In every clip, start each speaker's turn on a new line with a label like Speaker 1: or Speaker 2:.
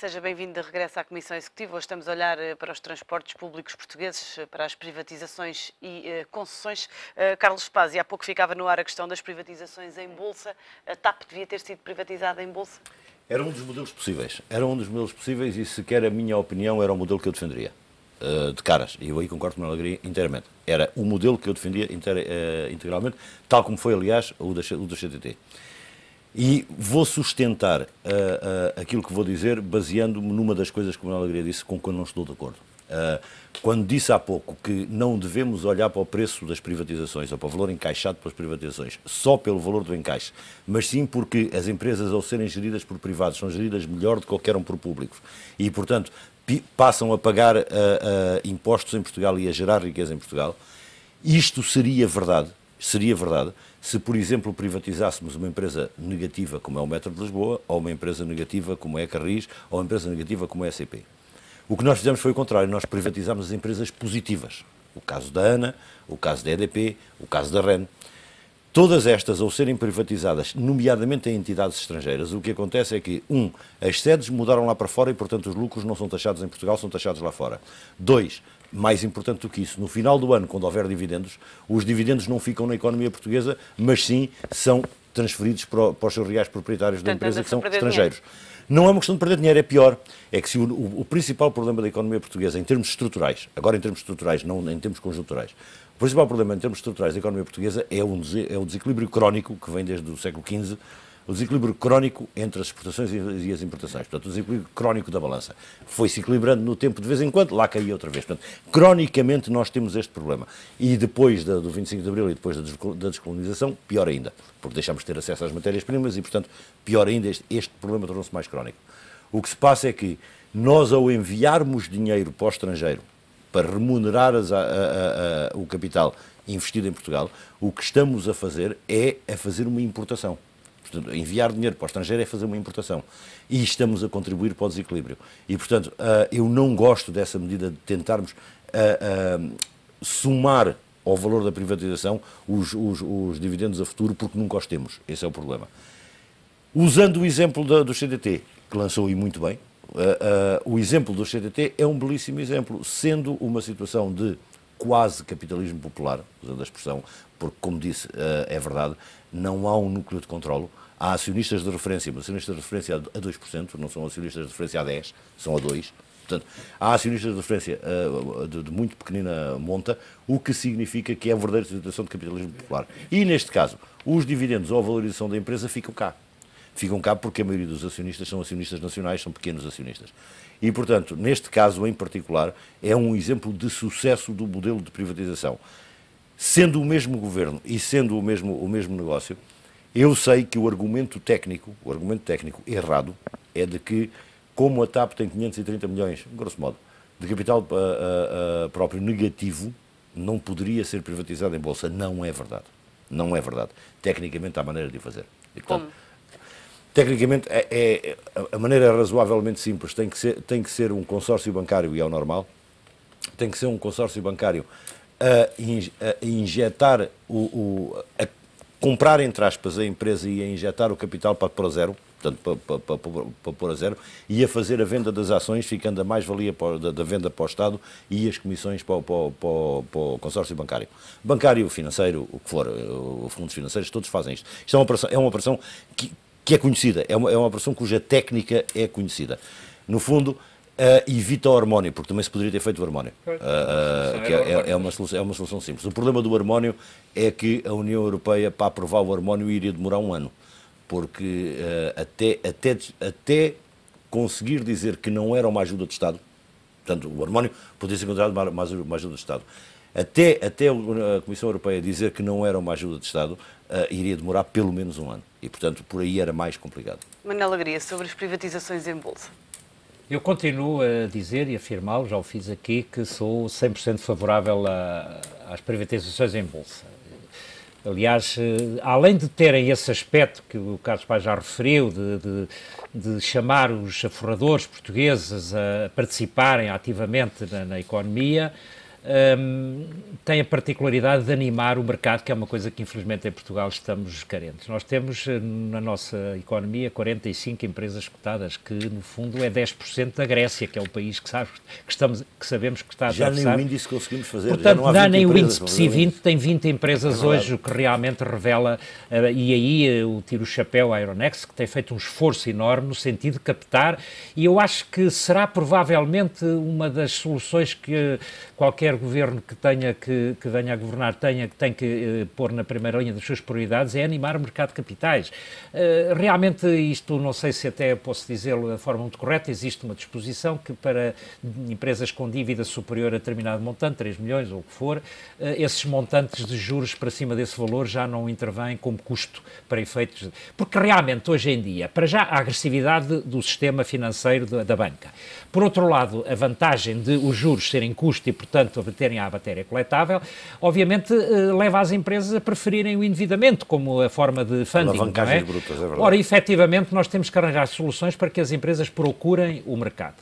Speaker 1: Seja bem-vindo de regresso à Comissão Executiva. Hoje estamos a olhar eh, para os transportes públicos portugueses, eh, para as privatizações e uh, concessões. Uh, Carlos Paz, e há pouco ficava no ar a questão das privatizações em Bolsa. A TAP devia ter sido privatizada em Bolsa?
Speaker 2: Era um dos modelos possíveis. Era um dos modelos possíveis e, sequer a minha opinião, era o modelo que eu defenderia. Uh, de caras. E eu aí concordo com a Alegria inteiramente. Era o modelo que eu defendia integralmente, tal como foi, aliás, o do CTT. E vou sustentar uh, uh, aquilo que vou dizer baseando-me numa das coisas que o Manuel Alegria disse com que eu não estou de acordo. Uh, quando disse há pouco que não devemos olhar para o preço das privatizações ou para o valor encaixado pelas privatizações só pelo valor do encaixe, mas sim porque as empresas, ao serem geridas por privados, são geridas melhor do que qualquer um por público e, portanto, passam a pagar uh, uh, impostos em Portugal e a gerar riqueza em Portugal, isto seria verdade, seria verdade se, por exemplo, privatizássemos uma empresa negativa como é o Metro de Lisboa, ou uma empresa negativa como é a Carris, ou uma empresa negativa como é a CP. O que nós fizemos foi o contrário, nós privatizámos as empresas positivas. O caso da ANA, o caso da EDP, o caso da REN. Todas estas, ao serem privatizadas, nomeadamente em entidades estrangeiras, o que acontece é que, um, as sedes mudaram lá para fora e, portanto, os lucros não são taxados em Portugal, são taxados lá fora. Dois, mais importante do que isso, no final do ano, quando houver dividendos, os dividendos não ficam na economia portuguesa, mas sim são transferidos para, para os seus reais proprietários Portanto, da empresa, que são estrangeiros. Dinheiro. Não é uma questão de perder dinheiro, é pior. É que se o, o, o, principal problema da economia portuguesa, em termos estruturais, agora em termos estruturais, não em termos conjunturais, o principal problema em termos estruturais da economia portuguesa é, um, é o desequilíbrio crónico que vem desde o século XV o desequilíbrio crónico entre as exportações e as importações. Portanto, o desequilíbrio crónico da balança foi-se equilibrando no tempo de vez em quando, lá caía outra vez. Portanto, cronicamente nós temos este problema. E depois da, do 25 de Abril e depois da descolonização, pior ainda, porque deixamos de ter acesso às matérias-primas e, portanto, pior ainda, este, este problema tornou-se mais crónico. O que se passa é que nós, ao enviarmos dinheiro para o estrangeiro, para remunerar as, a, a, a, o capital investido em Portugal, o que estamos a fazer é a fazer uma importação. Portanto, enviar dinheiro para o estrangeiro é fazer uma importação. E estamos a contribuir para o desequilíbrio. E, portanto, ah, eu não gosto dessa medida de tentarmos ah, ah, somar ao valor da privatização os, os, os dividendos a futuro, porque nunca os temos. Esse é o problema. Usando o exemplo do CDT, que lançou e muito bem, o exemplo do CDT é um belíssimo exemplo, sendo uma situação de quase capitalismo popular, usando a expressão, porque, como disse, é verdade, não há um núcleo de controlo. Há acionistas de referência, mas acionistas de referência a 2%, não são acionistas de referência a 10%, são a 2%. Portanto, há acionistas de referência uh, de, de, muito pequenina monta, o que significa que é a verdadeira situação de capitalismo popular. E, neste caso, os dividendos ou a valorização da empresa ficam cá. Ficam cá porque a maioria dos acionistas são acionistas nacionais, são pequenos acionistas. E, portanto, neste caso em particular, é um exemplo de sucesso do modelo de privatização sendo o mesmo governo e sendo o mesmo, o mesmo negócio, eu sei que o argumento técnico, o argumento técnico errado, é de que, como a TAP tem 530 milhões, grosso modo, de capital uh, uh, próprio negativo, não poderia ser privatizada em bolsa. Não é verdade. Não é verdade. Tecnicamente há maneira de o fazer. E, portanto, como? Tecnicamente, é, é, a maneira é razoavelmente simples. Tem que, ser, tem que ser um consórcio bancário, e é o normal, tem que ser um consórcio bancário a, in, a injetar o, o, a comprar, entre aspas, a empresa e a injetar o capital para pôr a zero, portanto, para, para, para, para pôr a zero, e a fazer a venda das ações, ficando a mais-valia da, da, venda para o Estado e as comissões para, o consórcio bancário. Bancário, financeiro, o que for, eh, fundos financeiros, todos fazem isto. Isto é uma operação, é uma operação que, que é conhecida, é uma, é uma operação cuja técnica é conhecida. No fundo, Uh, evita o harmónio, porque também se poderia ter feito o harmónio. Uh, uh, é, é, é uma solução, é uma solução simples. O problema do harmónio é que a União Europeia, para aprovar o harmónio, iria demorar um ano. Porque até, até, até conseguir dizer que não era uma ajuda de Estado, portanto, o harmónio poderia ser considerado uma, uma ajuda de Estado, até, até a Comissão Europeia dizer que não era uma ajuda de Estado, uh, iria demorar pelo menos um ano. E, portanto, por aí era mais complicado.
Speaker 1: Manel Alegria, sobre as privatizações em bolsa.
Speaker 2: Eu
Speaker 3: continuo a dizer e afirmá-lo, já o fiz aqui, que sou 100% favorável a, às privatizações em bolsa. Aliás, eh, além de terem esse aspecto que o Carlos Paz já referiu, de, de, de chamar os aforradores portugueses a participarem ativamente na, na economia, um, tem a particularidade de animar o mercado, que é uma coisa que infelizmente em Portugal estamos carentes. Nós temos eh, na nossa economia 45 empresas cotadas, que no fundo é 10% da Grécia, que é o país que, sabe, que, estamos, que sabemos que está a atravessar. Já nem o índice conseguimos fazer. Portanto, já dá nem o índice PSI 20, tem 20 empresas é hoje, o que realmente revela, uh, e aí eu eh, tiro o chapéu à Aeronex, que tem feito um esforço enorme no sentido de captar, e eu acho que será provavelmente uma das soluções que qualquer governo que, tenha que, que venha a governar tenha, tem que uh, pôr na primeira linha das suas prioridades é animar o mercado de capitais. Uh, realmente, isto não sei se até posso dizê-lo da forma muito correta, existe uma disposição que para empresas com dívida superior a determinado montante, 3 milhões ou o que for, uh, esses montantes de juros para cima desse valor já não intervêm como custo para efeitos. Porque realmente, hoje em dia, para já a agressividade do sistema financeiro da, da banca. Por outro lado, a vantagem de os juros serem custo e, portanto, terem à matéria coletável, obviamente eh, leva as empresas a preferirem o endividamento como a forma de funding. Não é? Brutas, é verdade. Ora, efetivamente, nós temos que arranjar soluções para que as empresas procurem o mercado.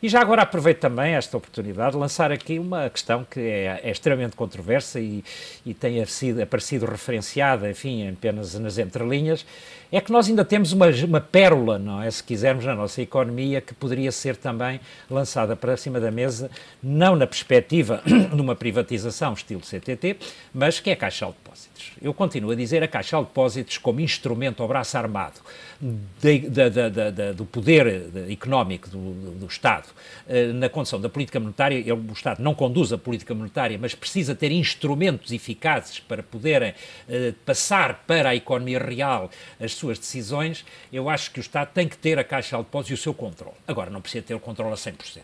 Speaker 3: E já agora aproveito também esta oportunidade de lançar aqui uma questão que é, é extremamente controversa e, e tem sido, aparecido referenciada, enfim, apenas nas entrelinhas, é que nós ainda temos uma, uma pérola, não é? Se quisermos, na nossa economia, que poderia ser também lançada para cima da mesa, não na perspectiva de uma privatização estilo CTT, mas que é a Caixa de Depósitos. Eu continuo a dizer a Caixa de Depósitos como instrumento ao braço armado de, de, de, do poder económico do, do, Estado eh, na condição da política monetária. Ele, o Estado não conduz a política monetária, mas precisa ter instrumentos eficazes para poderem eh, passar para a economia real as suas decisões, eu acho que o Estado tem que ter a Caixa de Depósitos e o seu controle. Agora, não precisa ter o controle a 100%.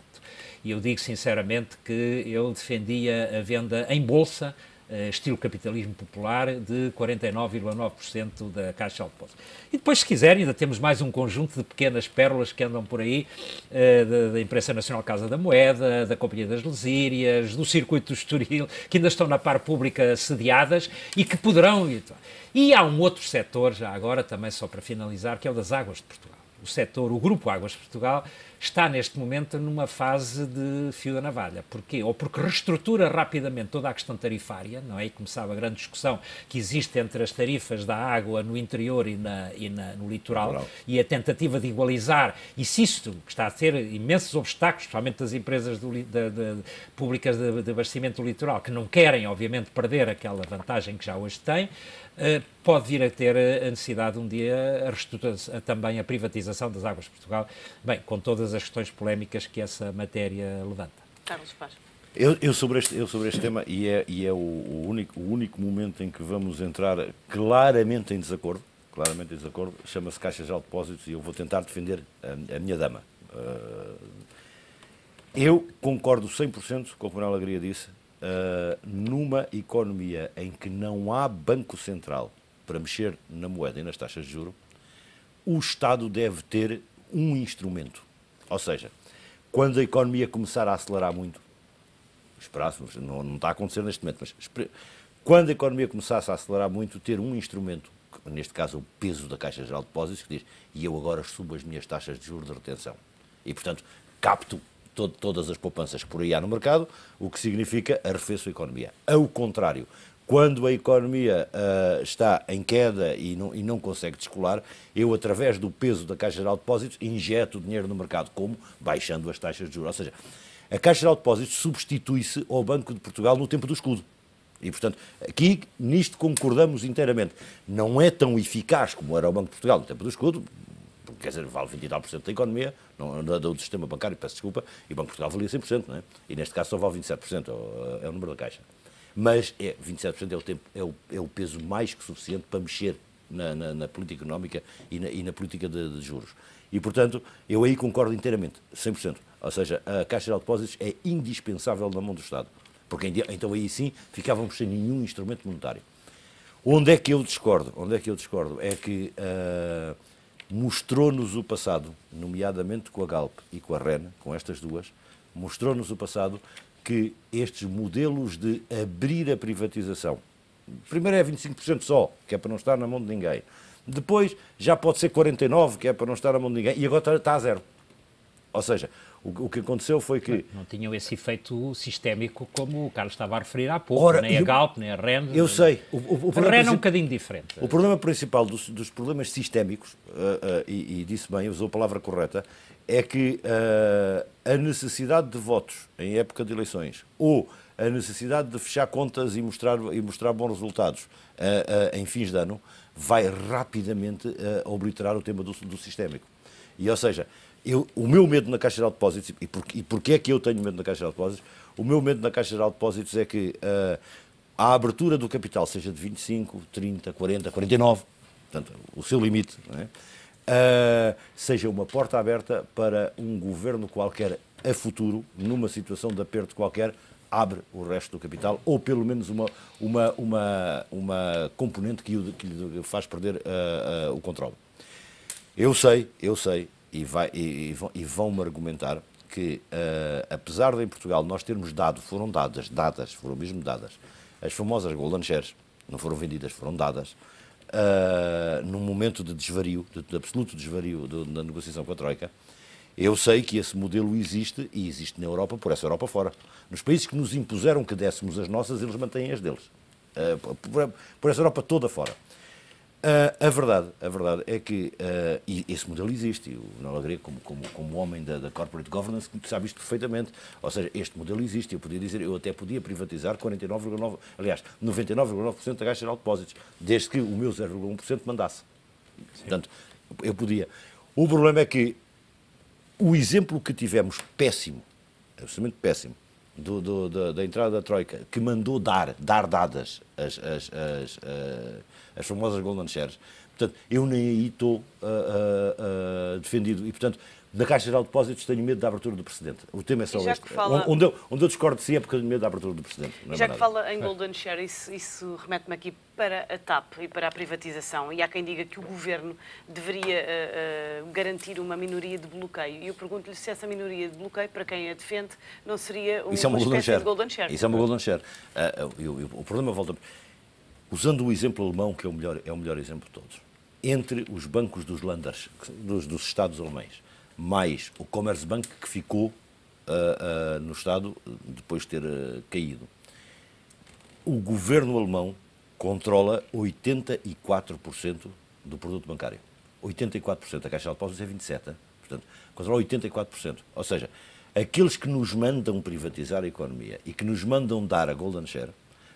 Speaker 3: E eu digo sinceramente que eu defendia a venda em bolsa eh, estilo capitalismo popular, de 49,9% da Caixa de Depósitos. E depois, se quiserem, ainda temos mais um conjunto de pequenas pérolas que andam por aí, eh, da, da Imprensa Nacional Casa da Moeda, da Companhia das Lesírias, do Circuito do Estoril, que ainda estão na par pública sediadas e que poderão... E há um outro setor, já agora, também só para finalizar, que é o das águas de Portugal. O setor, o Grupo Águas de Portugal, está neste momento numa fase de fio da navalha. Porquê? Ou porque reestrutura rapidamente toda a questão tarifária, não é? E começava a grande discussão que existe entre as tarifas da água no interior e, na, e na, no litoral, e a tentativa de igualizar, e se isto, que está a ter imensos obstáculos, principalmente das empresas do, públicas de, de abastecimento do litoral, que não querem, obviamente, perder aquela vantagem que já hoje têm, eh, pode vir a ter a necessidade um dia a também a privatização das águas de Portugal, bem, com todas as questões polémicas que essa matéria levanta. Carlos Paz.
Speaker 2: Eu, eu, sobre este, eu sobre este tema, e é, e é o, o, único, o único momento em que vamos entrar claramente em desacordo, claramente em desacordo, chama-se Caixas de Depósitos e eu vou tentar defender a, a minha dama. Uh, eu concordo 100% com o que a Alegria disse, uh, numa economia em que não há banco central para mexer na moeda e nas taxas de juro, o Estado deve ter um instrumento ou seja, quando a economia começar a acelerar muito, esperássemos, não, não está a acontecer neste momento, mas quando a economia começasse a acelerar muito, ter um instrumento, neste caso é o peso da Caixa Geral de Depósitos, que diz, e eu agora subo as minhas taxas de juros de retenção. E, portanto, capto todo, todas as poupanças que por aí há no mercado, o que significa arrefeço a economia. Ao contrário, quando a economia uh, está em queda e não, e não consegue descolar, eu, através do peso da Caixa Geral de Depósitos, injeto dinheiro no mercado. Como? Baixando as taxas de juros. Ou seja, a Caixa Geral de Depósitos substitui-se ao Banco de Portugal no tempo do escudo. E, portanto, aqui nisto concordamos inteiramente. Não é tão eficaz como era o Banco de Portugal no tempo do escudo, porque, quer dizer, vale 20 e tal por cento da economia, não, é do sistema bancário, peço desculpa, e o Banco de Portugal valia 100%, não é? E neste caso só vale 27%, é, é o número da Caixa mas é, 27% é o, tempo, é, o, é o peso mais que suficiente para mexer na, na, na política económica e na, e na política de, de, juros. E, portanto, eu aí concordo inteiramente, 100%. Ou seja, a Caixa de Depósitos é indispensável na mão do Estado, porque então aí sim ficávamos sem nenhum instrumento monetário. Onde é que eu discordo? Onde é que eu discordo? É que uh, mostrou-nos o passado, nomeadamente com a Galp e com a REN, com estas duas, mostrou-nos o passado que estes modelos de abrir a privatização, primeiro é 25% só, que é para não estar na mão de ninguém, depois já pode ser 49%, que é para não estar na mão de ninguém, e agora está a zero. Ou seja, o, que aconteceu
Speaker 3: foi que. Não, não, tinham esse efeito sistémico como o Carlos estava a referir há pouco, Ora, nem eu, a Galp, nem a REN. Eu sei. O, o, o REN é um bocadinho diferente. O
Speaker 2: problema principal dos, dos problemas sistémicos, uh, uh, e, e, disse bem, usou a palavra correta, é que uh, a necessidade de votos em época de eleições ou a necessidade de fechar contas e mostrar, e mostrar bons resultados em fins de ano vai rapidamente obliterar o tema do, do sistémico. E, ou seja, eu, o meu medo na Caixa Geral de Depósitos, e, por, e porquê é que eu tenho medo na Caixa Geral de Depósitos? O meu medo na Caixa Geral de Depósitos é que uh, a abertura do capital seja de 25, 30, 40, 49, portanto, o seu limite, é? uh, seja uma porta aberta para um governo qualquer a futuro, numa situação de aperto qualquer, abre o resto do capital, ou pelo menos uma, uma, uma, uma componente que, o, que lhe faz perder uh, uh, o controle. Eu sei, eu sei, e, vai, e, e vão-me argumentar que, uh, apesar de em Portugal nós termos dado, foram dadas, dadas, foram mesmo dadas, as famosas Golden Shares, não foram vendidas, foram dadas, uh, num momento de desvario, de, de absoluto desvario do, da negociação com a Troika, eu sei que esse modelo existe e existe na Europa, por essa Europa fora. Nos países que nos impuseram que dessemos as nossas, eles mantêm as deles. Uh, por, por essa Europa toda fora. Uh, a verdade, a verdade é que uh, e esse modelo existe, e o Nola como, como, como homem da, da corporate governance, sabe isto perfeitamente. Ou seja, este modelo existe, eu podia dizer, eu até podia privatizar 49,9%, aliás, 99,9% da Caixa de Depósitos, desde que o meu 0,1% mandasse. Sim. Portanto, eu podia. O problema é que o exemplo que tivemos péssimo, absolutamente péssimo, do, do, da, da, entrada da Troika, que mandou dar, dar dadas as, as, as, as eh, famosas Golden Shares, Portanto, eu nem aí estou uh, uh, uh, defendido. E, portanto, na Caixa Geral de Depósitos tenho medo da abertura do precedente. O tema é só este. Fala... Onde, eu, onde eu discordo sim é porque tenho medo da abertura do precedente. É já que fala em é. Golden
Speaker 1: Share, isso, isso remete-me aqui para a TAP e para a privatização. E há quem diga que o governo deveria uh, uh, garantir uma minoria de bloqueio. E eu pergunto-lhe se essa minoria de bloqueio, para quem a defende, não seria um, isso é uma golden share. golden share. Isso é uma
Speaker 2: Golden Share. Uh, eu, eu, o problema volta. Usando o exemplo alemão, que é o melhor, é o melhor exemplo de todos entre os bancos dos Landers, dos, dos Estados alemães, mais o Commerzbank, que ficou uh, uh, no Estado depois de ter uh, caído. O governo alemão controla 84% do produto bancário. 84%. A Caixa de Depósitos é 27%. Portanto, controla 84%. Ou seja, aqueles que nos mandam privatizar a economia e que nos mandam dar a golden share,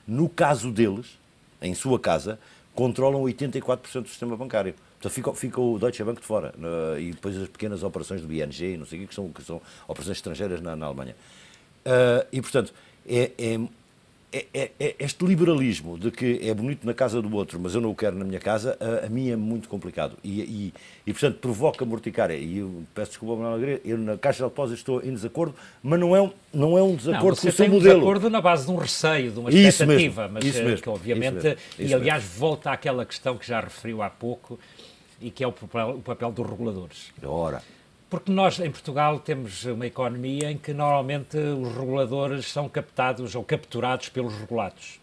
Speaker 2: no caso deles, em sua casa, controlam 84% do sistema bancário. Portanto, fica, fica o Deutsche Bank de fora. Né? E depois as pequenas operações do BNG, não sei o que, que são, que são operações estrangeiras na, na Alemanha. Uh, e, portanto, é, é, é, é, é, este liberalismo de que é bonito na casa do outro, mas eu não o quero na minha casa, a, a mim é muito complicado. E, e, e portanto, provoca morticária. E eu peço desculpa, Manuel Alegria, eu na Caixa de Depósitos estou em desacordo, mas não é um, não é um desacordo não, com o seu um modelo. um desacordo
Speaker 3: na base de um receio, de uma expectativa, isso mesmo, mas isso eh, mesmo, que obviamente... Isso mesmo, isso e, aliás, mesmo. volta àquela questão que já referiu há pouco e que é o papel, o papel dos reguladores. Ora... Porque nós, em Portugal, temos uma economia em que normalmente os reguladores são captados ou capturados pelos regulados.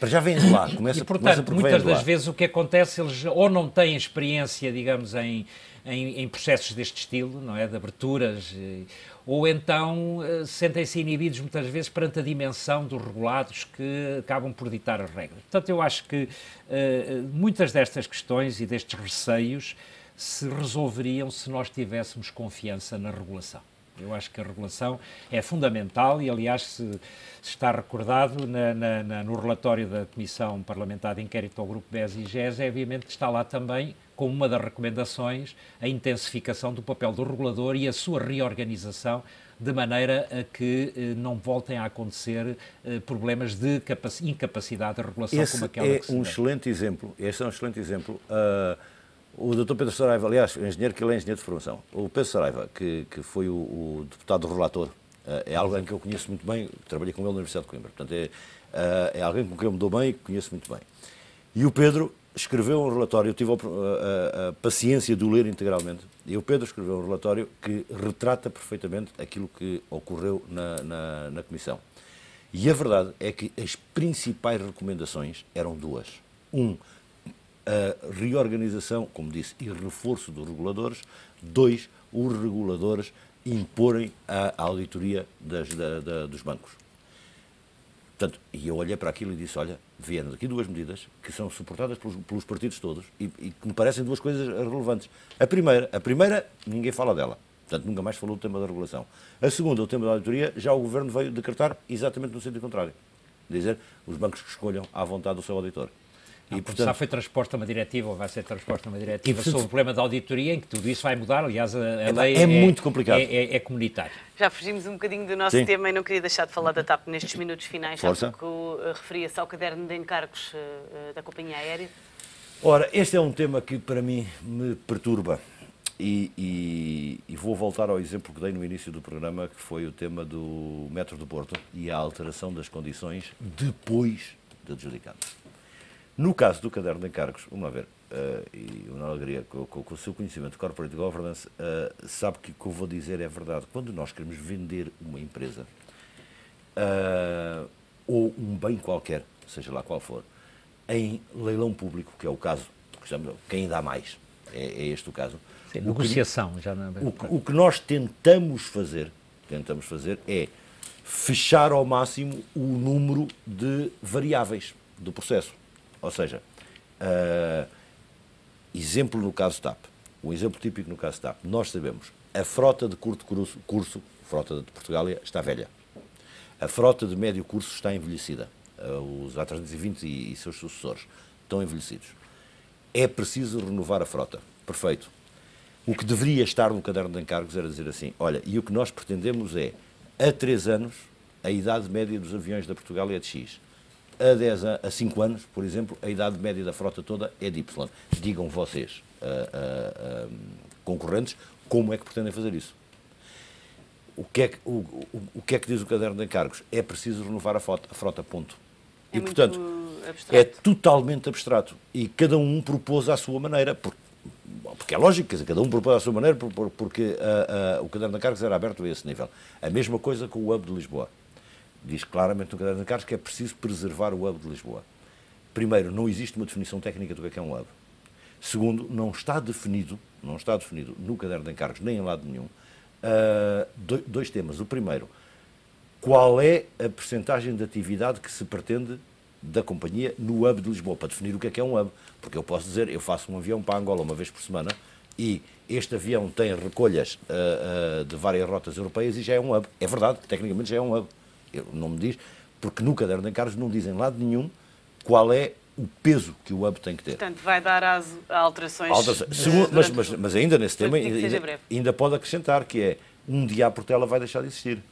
Speaker 2: Para já vêm de lá, começa, e, portanto, começa muitas das
Speaker 3: vezes o que acontece, eles ou não têm experiência, digamos, em, em, em processos deste estilo, não é? De aberturas, ou então eh, sentem-se inibidos muitas vezes perante a dimensão dos regulados que acabam por ditar as regras. Portanto, eu acho que uh, muitas destas questões e destes receios se resolveriam se nós tivéssemos confiança na regulação. Eu acho que a regulação é fundamental e, aliás, se, se está recordado na, na, na, no relatório da Comissão Parlamentar de Inquérito ao Grupo BES e GES, é obviamente que está lá também, como uma das recomendações, a intensificação do papel do regulador e a sua reorganização de maneira a que eh, não voltem a acontecer eh, problemas de incapacidade de regulação Esse como aquela é que se um
Speaker 2: excelente exemplo. Este é um excelente exemplo. Uh o Dr. Pedro Saraiva, aliás, o engenheiro que ele é engenheiro de formação, o Pedro Saraiva, que, que foi o, o deputado relator, eh, é uhum. alguém que eu conheço muito bem, trabalhei com ele na Universidade de Coimbra, portanto é, eh, é alguém com quem eu me dou bem e que conheço muito bem. E o Pedro escreveu um relatório, eu tive a, a, a paciência de o ler integralmente, e o Pedro escreveu um relatório que retrata perfeitamente aquilo que ocorreu na, na, na Comissão. E a verdade é que as principais recomendações eram duas. Um, a reorganização, como disse, e reforço dos reguladores. Dois, os reguladores imporem a, auditoria das, da, da, dos bancos. Portanto, e eu olhei para aquilo e disse, olha, vieram aqui duas medidas que são suportadas pelos, pelos partidos todos e, e, que me parecem duas coisas relevantes. A primeira, a primeira, ninguém fala dela. Portanto, nunca mais falou do tema da regulação. A segunda, o tema da auditoria, já o Governo veio decretar exatamente no sentido contrário. Dizer, os bancos que escolham à vontade o seu auditor e, portanto, já foi
Speaker 3: transposta uma diretiva, ou vai ser transposta uma diretiva, e, portanto, sobre o problema da auditoria, em que tudo isso vai mudar. Aliás, a, a é, lei é, é, muito complicado. É, é, é, comunitária. Já
Speaker 1: fugimos um bocadinho do nosso Sim. tema e não queria deixar de falar da TAP nestes minutos finais, Força. porque uh, referia-se ao caderno de encargos uh, da companhia aérea.
Speaker 2: Ora, este é um tema que para mim me perturba. E, e, e, vou voltar ao exemplo que dei no início do programa, que foi o tema do metro do Porto e a alteração das condições depois de adjudicado. No caso do caderno de encargos, uma vez, uh, e uma alegria com, com, com, o seu conhecimento de corporate governance, uh, sabe que o que eu vou dizer é verdade. Quando nós queremos vender uma empresa uh, ou um bem qualquer, seja lá qual for, em leilão público, que é o caso, quem dá mais, é, é este o caso. Sim, o negociação, que, já não é o, que, o que nós tentamos fazer, tentamos fazer é fechar ao máximo o número de variáveis do processo. Ou seja, uh, exemplo no caso TAP, um exemplo típico no caso TAP, nós sabemos, a frota de curto curso, curso frota de Portugália, está velha. A frota de médio curso está envelhecida. Uh, os A320 e, e seus sucessores estão envelhecidos. É preciso renovar a frota. Perfeito. O que deveria estar no caderno de encargos era dizer assim: olha, e o que nós pretendemos é, a três anos, a idade média dos aviões da Portugal é de X a 10 a, 5 anos, por exemplo, a idade média da frota toda é de Y. Digam vocês, uh, uh, concorrentes, como é que pretendem fazer isso? O que, é que, o, o, o que é que diz o caderno de encargos? É preciso renovar a frota, a frota ponto. É e, portanto, abstrato. é totalmente abstrato. E cada um propôs à sua maneira, porque, porque é lógico, quer dizer, cada um propôs à sua maneira, porque, uh, o caderno de encargos era aberto a esse nível. A mesma coisa com o Hub de Lisboa diz claramente no caderno de encargos que é preciso preservar o hub de Lisboa. Primeiro, não existe uma definição técnica do é que é um hub. Segundo, não está definido, não está definido no caderno de encargos nem em lado nenhum, uh, dois temas. O primeiro, qual é a percentagem de atividade que se pretende da companhia no hub de Lisboa, para definir o que é que é um hub. Porque eu posso dizer, eu faço um avião para Angola uma vez por semana e este avião tem recolhas uh, uh, de várias rotas europeias e já é um hub. É verdade, tecnicamente já é um hub o nome diz, porque no caderno de encargos não dizem lado nenhum qual é o peso que o hub tem que ter.
Speaker 1: Portanto, vai dar as alterações. alterações. Segundo, mas,
Speaker 2: mas, mas, ainda nesse tema, ainda, ainda pode acrescentar que é um dia a Portela vai deixar de existir.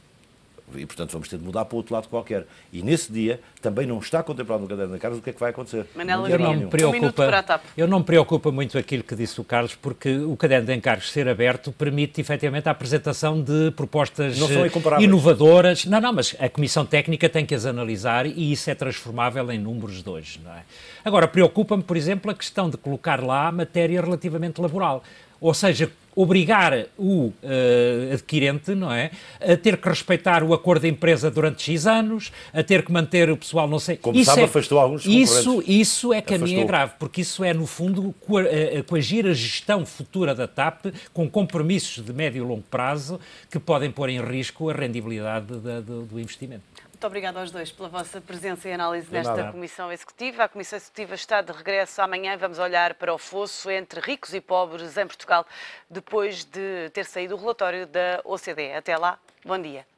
Speaker 2: E, portanto, vamos ter de mudar para outro lado qualquer. E nesse dia também não está contemplado no caderno da Carlos o que é que vai acontecer. Manela eu não me preocupa,
Speaker 3: um eu não me preocupa muito aquilo que disse o Carlos, porque o caderno de encargos ser aberto permite, efetivamente, a apresentação de propostas eh, inovadoras. Não, não, mas a Comissão Técnica tem que as analisar e isso é transformável em números de hoje. Não é? Agora, preocupa-me, por exemplo, a questão de colocar lá matéria relativamente laboral ou seja, obrigar o uh, adquirente, não é, a ter que respeitar o acordo da empresa durante X anos, a ter que manter o pessoal, não sei... Como isso sabe, é, afastou alguns isso, isso é caminho é grave, porque isso é, no fundo, co eh, eh, coagir a gestão futura da TAP com compromissos de médio e longo prazo que podem pôr em risco a rendibilidade da, do, do investimento.
Speaker 1: Muito obrigada aos dois pela vossa presença e análise nesta Comissão Executiva. A Comissão Executiva está de regresso amanhã. Vamos olhar para o fosso entre ricos e pobres em Portugal, depois de ter saído o relatório da OCDE. Até lá, bom dia.